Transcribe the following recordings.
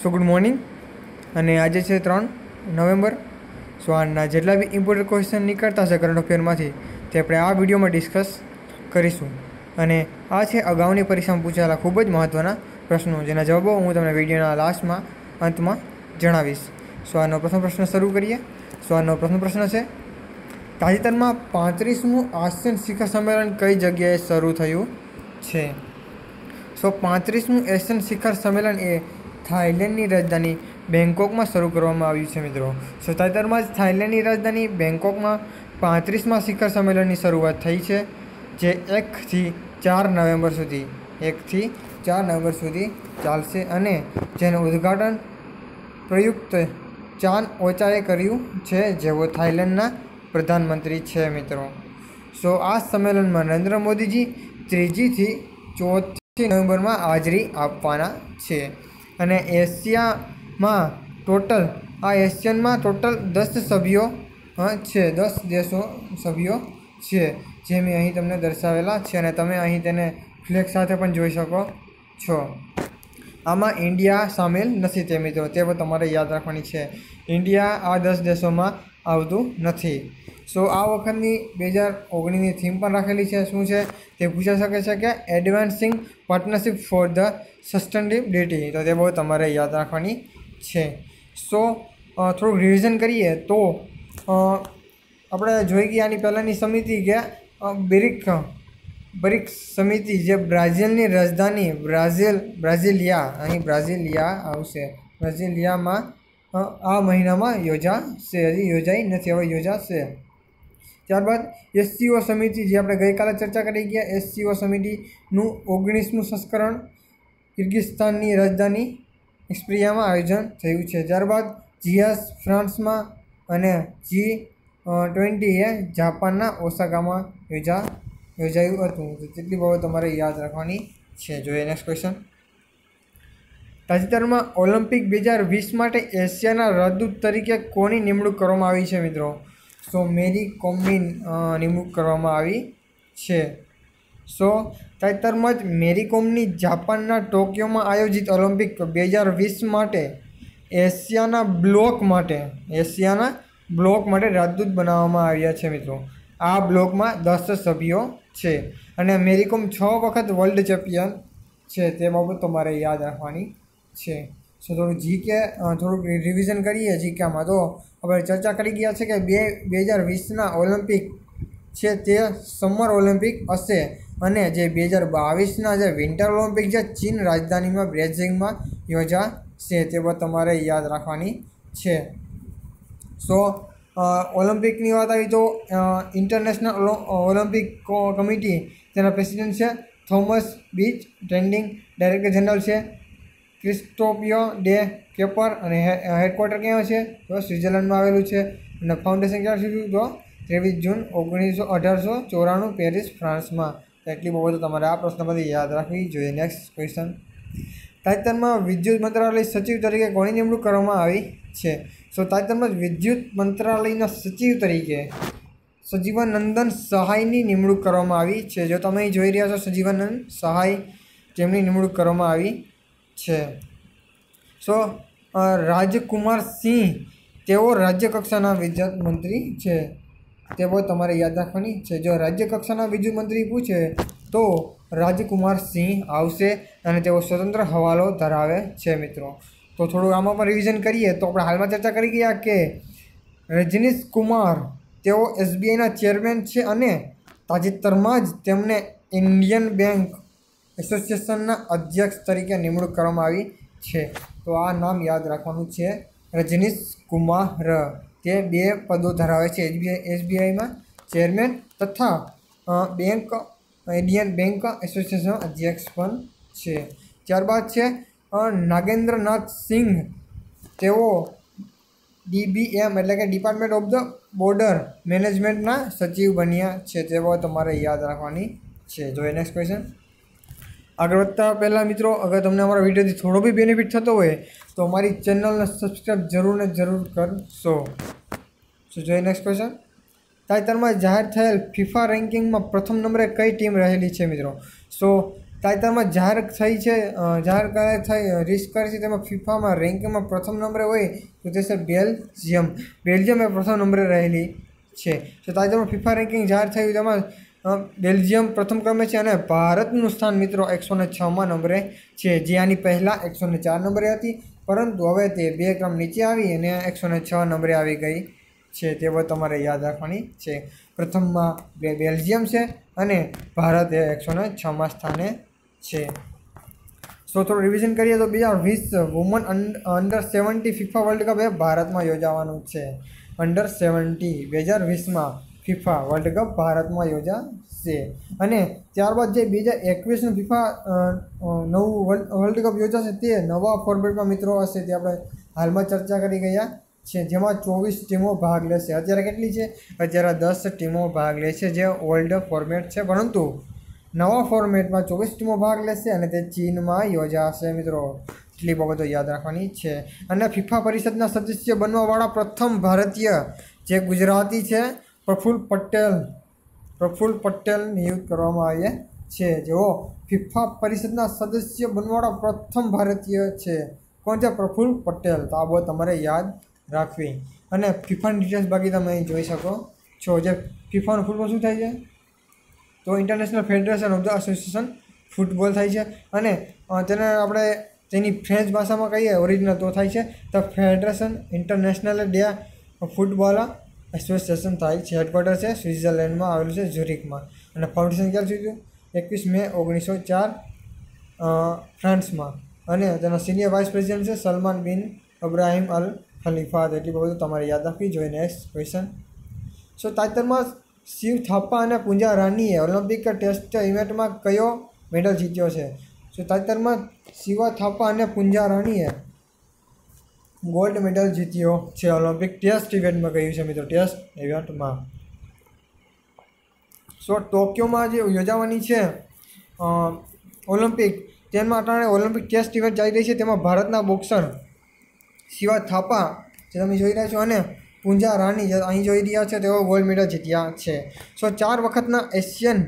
સો good morning અને આજે છે ત્રણ નવેમ્બર સો આના જેટલા બી ઇમ્પોર્ટન્ટ ક્વેશ્ચન નીકળતા હશે કરંટ અફેરમાંથી તે આપણે આ વિડીયોમાં ડિસ્કસ કરીશું અને આ છે અગાઉની પરીક્ષામાં પૂછાયેલા ખૂબ જ મહત્ત્વના પ્રશ્નો જેના જવાબો હું તમને વિડીયોના લાસ્ટમાં અંતમાં જણાવીશ સો આનો પ્રથમ પ્રશ્ન શરૂ કરીએ સો આનો પ્રથમ પ્રશ્ન છે તાજેતરમાં પાંત્રીસમું આસિયન શિખર સંમેલન કઈ જગ્યાએ શરૂ થયું છે સો પાંત્રીસમું એશિયન શિખર સંમેલન એ થાઇલેન્ડની રાજધાની બેંકોકમાં શરૂ કરવામાં આવ્યું છે મિત્રો સત્યાતરમાં જ થાઇલેન્ડની રાજધાની બેંકોકમાં પાંત્રીસમાં શિખર સંમેલનની શરૂઆત થઈ છે જે એકથી ચાર નવેમ્બર સુધી એકથી ચાર નવેમ્બર સુધી ચાલશે અને જેનું ઉદ્ઘાટન પ્રયુક્ત ચાન ઓચાએ કર્યું છે જેઓ થાઇલેન્ડના પ્રધાનમંત્રી છે મિત્રો સો આ સંમેલનમાં નરેન્દ્ર મોદીજી ત્રીજીથી ચોથી નવેમ્બરમાં હાજરી આપવાના છે અને એશિયામાં ટોટલ આ એશિયનમાં ટોટલ દસ સભ્યો છે દસ દેશો સભ્યો છે જે મેં અહીં તમને દર્શાવેલા છે અને તમે અહીં તેને ફ્લેગ સાથે પણ જોઈ શકો છો આમાં ઇન્ડિયા સામેલ નથી તે મિત્રો તે પણ તમારે યાદ રાખવાની છે ઇન્ડિયા આ દસ દેશોમાં આવતું નથી સો આ વખતની બે હજાર ઓગણીસની થીમ પણ રાખેલી છે શું છે તે પૂછાઈ શકે છે કે advancing partnership for the sustainability તો તે બહુ તમારે યાદ રાખવાની છે સો થોડુંક રિવિઝન કરીએ તો આપણે જોઈ ગયા આની પહેલાંની સમિતિ કે બેરિક બ્રિક્સ સમિતિ જે બ્રાઝિલની રાજધાની બ્રાઝિલ બ્રાઝિલિયા અહીં બ્રાઝિલિયા આવશે બ્રાઝિલિયામાં આ મહિનામાં યોજાશે હજી યોજાઈ નથી હવે યોજાશે ત્યારબાદ એસસીઓ સમિતિ જે આપણે ગઈકાલે ચર્ચા કરી ગયા એસસીઓ સમિતિનું ઓગણીસમું સંસ્કરણ કિર્ગિસ્તાનની રાજધાની ઇસ્પ્રિયામાં આયોજન થયું છે ત્યારબાદ જીએસ ફ્રાન્સમાં અને જી ટ્વેન્ટીએ જાપાનના ઓસાકામાં યોજા યોજાયું હતું તો તેટલી બાબત તમારે યાદ રાખવાની છે જોઈએ નેક્સ્ટ ક્વેશ્ચન તાજેતરમાં ઓલિમ્પિક બે હજાર વીસ માટે એશિયાના રાજદૂત તરીકે કોની નિમણૂક કરવામાં આવી છે મિત્રો સો મેરી કોમની નિમણૂક કરવામાં આવી છે સો તાજેતરમાં જ મેરી કોમની જાપાનના ટોક્યોમાં આયોજિત ઓલિમ્પિક બે હજાર વીસ માટે એશિયાના બ્લોક માટે એશિયાના બ્લોક માટે રાજદૂત બનાવવામાં આવ્યા છે મિત્રો આ બ્લોકમાં દસ સભ્યો છે અને મેરીકોમ છ વખત વર્લ્ડ ચેમ્પિયન છે તે બાબત તમારે યાદ રાખવાની છે સો થોડું જી કે થોડુંક રિવિઝન કરીએ જીકેમાં તો આપણે ચર્ચા કરી ગયા છે કે બે બે હજાર વીસના ઓલિમ્પિક છે તે સમર ઓલિમ્પિક હશે અને જે બે હજાર બાવીસના જે વિન્ટર ઓલિમ્પિક જે ચીન રાજધાનીમાં બ્રેઝિંગમાં યોજાશે તે પણ તમારે યાદ રાખવાની છે સો ઓલિમ્પિકની વાત આવી તો ઇન્ટરનેશનલ ઓલિમ્પિક કમિટી તેના પ્રેસિડેન્ટ છે થોમસ બીચ ટ્રેન્ડિંગ ડાયરેક્ટર જનરલ છે ક્રિસ્ટોપિયો ડે કેપર અને હેડક્વાર્ટર ક્યાં છે તો સ્વિટ્ઝરલેન્ડમાં આવેલું છે અને ફાઉન્ડેશન ક્યાં સુધી તો ત્રેવીસ જૂન ઓગણીસો અઢારસો ચોરાણું પેરિસ ફ્રાન્સમાં એટલી બાબતો તમારે આ પ્રશ્નમાંથી યાદ રાખવી જોઈએ નેક્સ્ટ ક્વેશ્ચન તાજેતરમાં વિદ્યુત મંત્રાલય સચિવ તરીકે કોની નિમણૂક કરવામાં આવી છે સો તાજેતરમાં વિદ્યુત મંત્રાલયના સચિવ તરીકે સજીવાનંદન સહાયની નિમણૂક કરવામાં આવી છે જો તમે જોઈ રહ્યા છો સજીવાનંદ સહાય જેમની નિમણૂક કરવામાં આવી છે સો રાજકુમાર સિંહ તેઓ રાજ્યકક્ષાના વિદ્યુત મંત્રી છે તેઓ તમારે યાદ રાખવાની છે જો રાજ્યકક્ષાના વિદ્યુત મંત્રી પૂછે તો રાજકુમાર સિંહ આવશે અને તેઓ સ્વતંત્ર હવાલો ધરાવે છે મિત્રો તો થોડું આમાં પણ રિવિઝન કરીએ તો આપણે હાલમાં ચર્ચા કરી ગયા કે રજનીશ કુમાર તેઓ એસબીઆઈના ચેરમેન છે અને તાજેતરમાં જ તેમને ઇન્ડિયન બેંક એસોસિએશનના અધ્યક્ષ તરીકે નિમણૂક કરવામાં આવી છે તો આ નામ યાદ રાખવાનું છે રજનીશ કુમાર તે બે પદો ધરાવે છે એસબીઆઈ એસબીઆઈમાં ચેરમેન તથા બેંક ઇન્ડિયન બેંક એસોસિએશન અધ્યક્ષ પણ છે ત્યારબાદ છે નાગેન્દ્રનાથ સિંઘ તેઓ ડીબીએમ એટલે કે ડિપાર્ટમેન્ટ ઓફ ધ બોર્ડર મેનેજમેન્ટના સચિવ બન્યા છે તેઓ તમારે યાદ રાખવાની છે જો નેક્સ્ટ ક્વેશ્ચન આગળ વધતા પહેલાં મિત્રો અગર તમને અમારા વિડીયોથી થોડો બી બેનિફિટ થતો હોય તો અમારી ચેનલને સબસ્ક્રાઈબ જરૂર ને જરૂર કરશો શું જોઈએ નેક્સ્ટ ક્વેશ્ચન તાજેતરમાં જાહેર થયેલ ફિફા રેન્કિંગમાં પ્રથમ નંબરે કઈ ટીમ રહેલી છે મિત્રો સો તાજેતરમાં જાહેર થઈ છે જાહેર થઈ રિસ્ક કરે છે તેમાં ફિફામાં રેન્કિંગમાં પ્રથમ નંબરે હોય તો તે છે બેલ્જિયમ બેલ્જિયમ એ પ્રથમ નંબરે રહેલી છે તો તાજેતરમાં ફિફા રેન્કિંગ જાહેર થયું તેમાં બેલ્જિયમ પ્રથમ ક્રમે છે અને ભારતનું સ્થાન મિત્રો એકસો ને છમાં નંબરે છે જે આની પહેલાં એકસો ને ચાર નંબરે હતી પરંતુ હવે તે બે ક્રમ નીચે આવી અને એકસો ને છ નંબરે આવી ગઈ છે તેવો તમારે યાદ રાખવાની છે પ્રથમમાં બે બેલ્જિયમ છે અને ભારત એ એકસો ને છમાં સ્થાને છે સો થોડું રિવિઝન કરીએ તો બીજા વીસ women under seventy FIFA World Cup એ ભારતમાં યોજાવાનું છે અંડર સેવન્ટી બે હજાર વીસમાં ફિફા વર્લ્ડ કપ ભારતમાં યોજાશે અને ત્યારબાદ જે બે હજાર એકવીસનું ફિફા નવું વર્લ્ડ કપ યોજાશે તે નવા ફોર્મેટમાં મિત્રો હશે તે આપણે હાલમાં ચર્ચા કરી ગયા છે જેમાં ચોવીસ ટીમો ભાગ લેશે અત્યારે કેટલી છે અત્યારે દસ ટીમો ભાગ લે છે જે ઓલ્ડ ફોર્મેટ છે પરંતુ નવા ફોર્મેટમાં ચોવીસ ટીમો ભાગ લેશે અને તે ચીનમાં યોજાશે મિત્રો એટલી બાબતો યાદ રાખવાની છે અને ફિફા પરિષદના સદસ્ય બનવાવાળા પ્રથમ ભારતીય જે ગુજરાતી છે પ્રફુલ પટેલ પ્રફુલ પટેલ નિયુક્ત કરવામાં આવ્યા છે જેઓ ફિફા પરિષદના સદસ્ય બનવાળા પ્રથમ ભારતીય છે કોણ છે પ્રફુલ પટેલ તો આ બહુ તમારે યાદ રાખવી અને ફિફાની ડિટેલ્સ બાકી તમે અહીં જોઈ શકો છો જે ફિફાનું ફૂટબોલ શું થાય છે તો International Federation of the Association Football થાય છે અને તેને આપણે તેની ફ્રેન્ચ ભાષામાં કહીએ ઓરિજિનલ તો થાય છે the Federation International de Football Association થાય છે હેડક્વાર્ટર છે સ્વિટ્ઝરલેન્ડમાં આવેલું છે ઝુરિકમાં અને ફાઉન્ડેશન ક્યારે થયું એકવીસ મે ઓગણીસો ચાર ફ્રાન્સમાં અને તેના સિનિયર વાઇસ પ્રેસિડેન્ટ છે સલમાન બિન અબ્રાહિમ અલ ખલીફા એટલી બાબતો તમારે યાદ રાખવી જોઈએ નેક્સ્ટ ક્વેશ્ચન સો તાજેતરમાં શિવ થાપા અને પૂંજા રાનીએ ઓલિમ્પિક ટેસ્ટ ઇવેન્ટમાં કયો મેડલ જીત્યો છે સો તાજેતરમાં શિવા થાપા અને પૂંજા રાનીએ ગોલ્ડ મેડલ જીત્યો છે ઓલિમ્પિક ટેસ્ટ ઇવેન્ટમાં કહ્યું છે મિત્રો ટેસ્ટ ઇવેન્ટમાં સો ટોક્યોમાં જે યોજાવાની છે ઓલિમ્પિક તેમાં અટાણે ઓલિમ્પિક ટેસ્ટ ઇવેન્ટ ચાલી રહી છે તેમાં ભારતના બોક્સર શિવા થાપા જે તમે જોઈ રહ્યા છો અને પૂંજા રાની અહીં જોઈ રહ્યા છે તેઓ ગોલ્ડ મેડલ જીત્યા છે સો ચાર વખતના એશિયન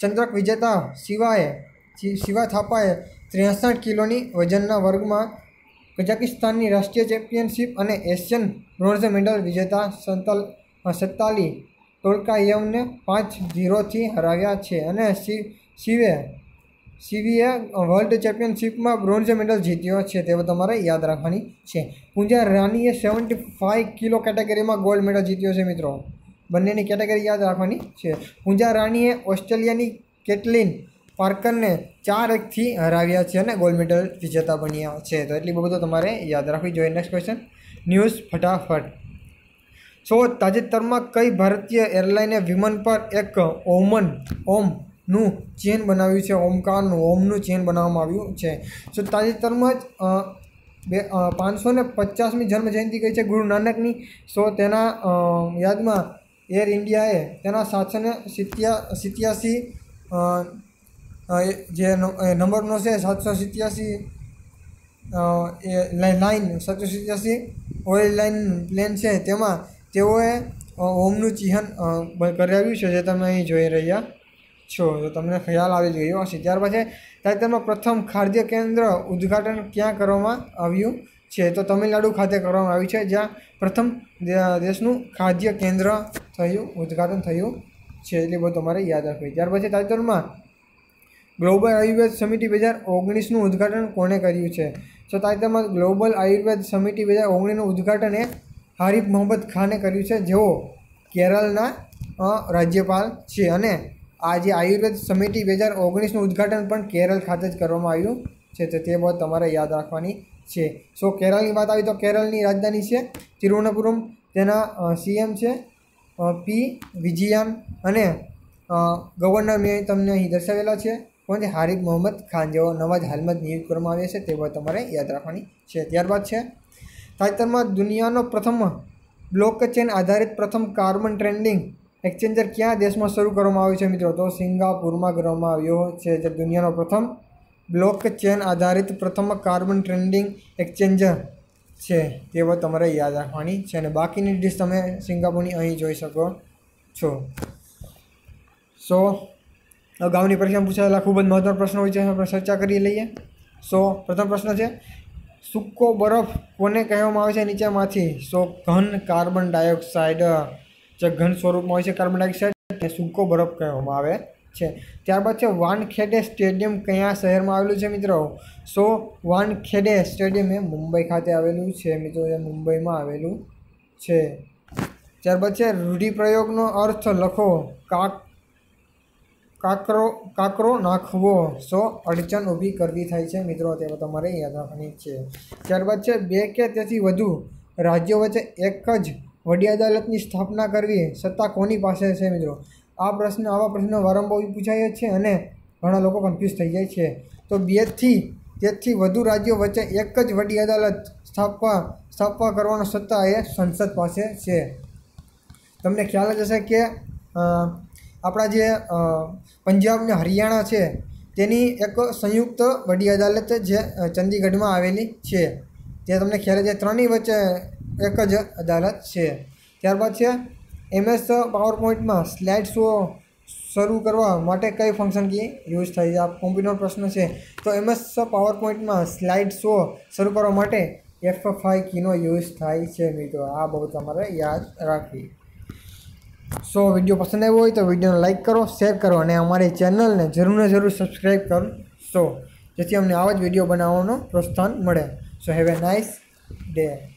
ચંદ્રક વિજેતા શિવાએ શિવા થાપાએ ત્રેસઠ કિલોની વજનના વર્ગમાં કઝાકિસ્તાનની રાષ્ટ્રીય ચેમ્પિયનશિપ અને એશિયન બ્રોન્ઝ મેડલ વિજેતા સંતલ સત્તાલી ટોલકાયવને પાંચ ઝીરોથી હરાવ્યા છે અને શિવ શિવે શિવીએ વર્લ્ડ ચેમ્પિયનશિપમાં બ્રોન્ઝ મેડલ જીત્યો છે તે તમારે યાદ રાખવાની છે પૂજા રાનીએ સેવન્ટી ફાઇવ કિલો કેટેગરીમાં ગોલ્ડ મેડલ જીત્યો છે મિત્રો બંનેની કેટેગરી યાદ રાખવાની છે પૂજા રાનીએ ઓસ્ટ્રેલિયાની કેટલીન પાર્કરને ચાર એકથી હરાવ્યા છે અને ગોલ્ડ મેડલ વિજેતા બન્યા છે તો એટલી બાબતો તમારે યાદ રાખવી જોઈએ નેક્સ્ટ ક્વેશ્ચન ન્યૂઝ ફટાફટ સો તાજેતરમાં કઈ ભારતીય એરલાઇને વિમાન પર એક ઓમન ઓમનું ચિહ્ન બનાવ્યું છે ઓમકારનું ઓમનું ચિહ્ન બનાવવામાં આવ્યું છે સો તાજેતરમાં જ બે પાંચસો ને પચાસમી જન્મજયંતિ કહી છે ગુરુ નાનકની સો તેના યાદમાં એર ઇન્ડિયાએ તેના સાતસો ને સિત્યા સિત્યાસી જે નંબરનો છે સાતસો સિત્યાસી એ લાઇન સાતસો સિત્યાસી ઓઇલ લાઇન પ્લેન છે તેમાં તેઓએ ઓમનું ચિહ્ન કરાવ્યું છે જે તમે અહીં જોઈ રહ્યા છો તો તમને ખ્યાલ આવી જ ગયો હશે ત્યાર પછી તાજેતરમાં પ્રથમ ખાદ્ય કેન્દ્ર ઉદ્ઘાટન ક્યાં કરવામાં આવ્યું છે તો તમિલનાડુ ખાતે કરવામાં આવ્યું છે જ્યાં પ્રથમ દેશનું ખાદ્ય કેન્દ્ર થયું ઉદ્ઘાટન થયું છે એટલે બધું તમારે યાદ રાખવી ત્યાર પછી તાજેતરમાં ગ્લોબલ આયુર્વેદ સમિતિ બે હજાર ઓગણીસનું ઉદઘાટન કોણે કર્યું છે તો તાજેતરમાં ગ્લોબલ આયુર્વેદ સમિતિ બે હજાર ઓગણીસનું ઉદ્ઘાટન એ હારીફ મોહમ્મદ ખાને કર્યું છે જેઓ કેરળના રાજ્યપાલ છે અને આજે આયુર્વેદ સમિતિ બે હજાર ઓગણીસનું ઉદ્ઘાટન પણ કેરળ ખાતે જ કરવામાં આવ્યું છે તો તે બાબત તમારે યાદ રાખવાની છે સો કેરળની વાત આવી તો કેરળની રાજધાની છે તિરુવનંતપુરમ તેના સીએમ છે પી વિજયાન અને ગવર્નર મેં તમને અહીં દર્શાવેલા છે કોણ છે હારિફ મોહમ્મદ ખાન જેવો નવા જ હાલમાં જ નિયુક્ત કરવામાં આવ્યા છે તે તમારે યાદ રાખવાની છે ત્યારબાદ છે તાજેતરમાં દુનિયાનો પ્રથમ બ્લોક ચેન આધારિત પ્રથમ કાર્બન ટ્રેન્ડિંગ એક્સચેન્જર ક્યાં દેશમાં શરૂ કરવામાં આવ્યું છે મિત્રો તો સિંગાપુરમાં કરવામાં આવ્યો છે જે દુનિયાનો પ્રથમ બ્લોક ચેન આધારિત પ્રથમ કાર્બન ટ્રેન્ડિંગ એક્સચેન્જર છે તે તમારે યાદ રાખવાની છે અને બાકીની ડીશ તમે સિંગાપુરની અહીં જોઈ શકો છો સો અગાઉની પરીક્ષામાં પૂછાયેલા ખૂબ જ મહત્ત્વના પ્રશ્નો હોય છે આપણે ચર્ચા કરી લઈએ સો પ્રથમ પ્રશ્ન છે સૂકો બરફ કોને કહેવામાં આવે છે નીચેમાંથી સો ઘન કાર્બન ડાયોક્સાઇડ જે ઘન સ્વરૂપમાં હોય છે કાર્બન ડાયોક્સાઇડ એ સૂકો બરફ કહેવામાં આવે છે ત્યારબાદ છે વાનખેડે સ્ટેડિયમ કયા શહેરમાં આવેલું છે મિત્રો સો વાનખેડે સ્ટેડિયમ એ મુંબઈ ખાતે આવેલું છે મિત્રો એ મુંબઈમાં આવેલું છે ત્યારબાદ છે રૂઢિપ્રયોગનો અર્થ લખો કાક કાકરો કાકરો નાખવો સો અડચણ ઊભી કરવી થાય છે મિત્રો તે તમારે યાદ રાખવાની છે ત્યારબાદ છે બે કે તેથી વધુ રાજ્યો વચ્ચે એક જ વડી અદાલતની સ્થાપના કરવી સત્તા કોની પાસે છે મિત્રો આ પ્રશ્ન આવા પ્રશ્નો વારંવાર પૂછાય છે અને ઘણા લોકો કન્ફ્યુઝ થઈ જાય છે તો બેથી તેથી વધુ રાજ્યો વચ્ચે એક જ વડી અદાલત સ્થાપવા સ્થાપવા કરવાનો સત્તા એ સંસદ પાસે છે તમને ખ્યાલ જ હશે કે આપણા જે પંજાબ ને હરિયાણા છે તેની એક સંયુક્ત વડી અદાલત જે ચંદીગઢમાં આવેલી છે જે તમને ખ્યાલ છે ત્રણેય વચ્ચે એક જ અદાલત છે ત્યારબાદ છે એમએસ પાવર પોઈન્ટમાં સ્લાઇડ શો શરૂ કરવા માટે કઈ ફંક્શન કી યુઝ થાય છે આ કોમ્પ્યુટર પ્રશ્ન છે તો એમએસ પાવરપોઈન્ટમાં સ્લાઇડ શો શરૂ કરવા માટે એફ ફાઈ કીનો યુઝ થાય છે મિત્રો આ બહુ તમારે યાદ રાખવી સો વિડીયો પસંદ આવ્યો હોય તો વિડીયોને લાઇક કરો શેર કરો અને અમારી ચેનલને જરૂરને જરૂર સબસ્ક્રાઈબ કરો સો જેથી અમને આવા જ વિડીયો બનાવવાનો પ્રોત્સાહન મળે so have a nice day